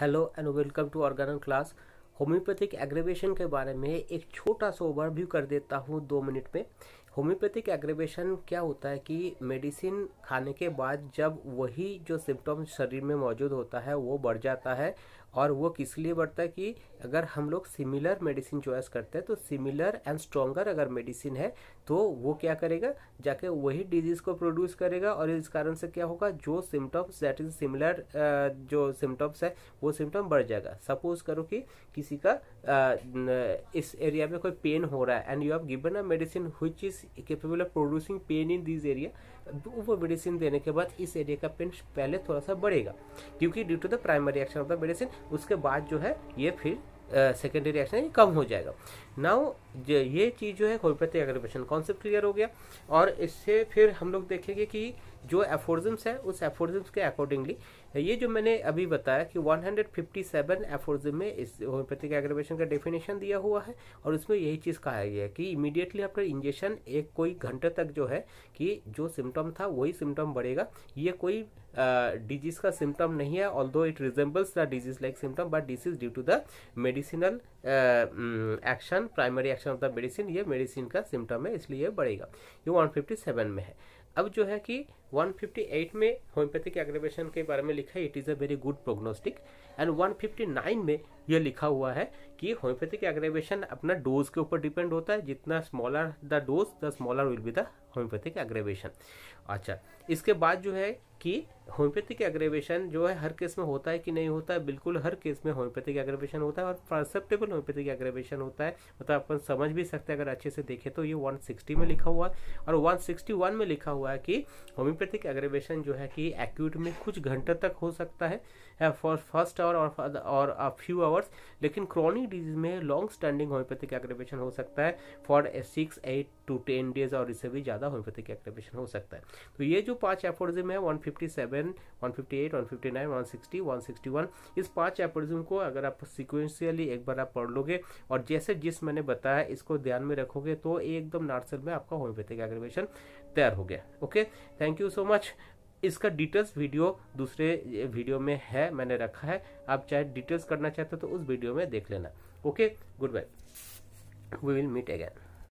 hello and welcome to organic class homeopathic aggravation के बारे में एक छोटा सा ओवरव्यू कर देता हूँ दो मिनट में होम्योपैथिक एग्रेवेशन क्या होता है कि मेडिसिन खाने के बाद जब वही जो सिम्टम शरीर में मौजूद होता है वो बढ़ जाता है और वो किस लिए बढ़ता है कि अगर हम लोग सिमिलर मेडिसिन चॉइस करते हैं तो सिमिलर एंड स्ट्रोंगर अगर मेडिसिन है तो वो क्या करेगा जाके वही डिजीज़ को प्रोड्यूस करेगा और इस कारण से क्या होगा जो सिम्टम्स दैट इज सिमिलर जो सिम्टम्स है वो सिम्टम बढ़ जाएगा सपोज करो कि किसी का इस एरिया में कोई पेन हो रहा है and you have given a medicine who is capable of producing pain in this area वो मेडिसिन देने के बाद इस एरिया का पेन पहले थोड़ा सा बढ़ेगा क्योंकि due to the primary action of the medicine उसके बाद जो है ये फिर सेकेंडरी एक्शन कम हो जाएगा नाउ ये चीज़ जो है होम्योपैथिक एग्रीपेशन कॉन्सेप्ट क्लियर हो गया और इससे फिर हम लोग देखेंगे कि जो एफोर्जम्स है उस एफोर्जम्स के अकॉर्डिंगली ये जो मैंने अभी बताया कि 157 एफोर्जम में इस होम्योपैथिक एग्रेवेशन का डेफिनेशन दिया हुआ है और उसमें यही चीज़ कहा गया है कि इमीडिएटली आफ्टर इंजेक्शन एक कोई घंटे तक जो है कि जो सिम्टम था वही सिम्टम बढ़ेगा ये कोई डिजीज़ uh, का सिम्टम नहीं है all it resembles the disease like symptom but this is due to the medicinal action primary action of the medicine ये मेडिसिन का सिम्टम है इसलिए ये बढ़ेगा ये 157 में है अब जो है कि 158 में होम्योपैथिक एग्रेवेशन के बारे में लिखा है it is a very good prognostic and 159 में यह लिखा हुआ है कि होम्योपैथिक एग्रेवेशन अपना डोज के ऊपर डिपेंड होता है जितना smaller the dose the smaller will be the homeopathic aggravation अच्छा इसके बाद जो है कि होम्योपैथिक एग्रेवेशन जो है हर केस में होता है कि नहीं होता है बिल्कुल हर केस में होम्योपैथिक एग्रेवेशन होता है और परसेप्टेबल होम्योपैथिक एग्रेवेशन होता है मतलब अपन समझ भी सकते हैं अगर अच्छे से देखें तो ये 160 में लिखा हुआ है और 161 में लिखा हुआ है कि होम्योपैथिक एग्रेवेशन जो है कि एक्यूट में कुछ घंटे तक हो सकता है फॉर फर्स्ट आवर और फ्यू आवर आवर्स लेकिन क्रॉनिक डिजीज में लॉन्ग स्टैंडिंग होम्योपैथिक एग्रेवेशन हो सकता है for six eight to ten days और इससे भी ज़्यादा होम्योपैथिक एग्रेवेशन हो सकता है तो ये जो पाँच एफोरिज्म है one fifty seven one fifty eight one fifty nine one sixty one sixty one इस पाँच एफोरिज्म को अगर आप सिक्वेंशियली एक बार आप पढ़ लोगे और जैसे जिस मैंने बताया इसको ध्यान में रखोगे तो एकदम नार्सल में आपका होम्योपैथिक एग्रेवेशन तैयार हो गया okay thank you so much इसका डिटेल्स वीडियो दूसरे वीडियो में है मैंने रखा है आप चाहे डिटेल्स करना चाहते हो तो उस वीडियो में देख लेना okay goodbye we will meet again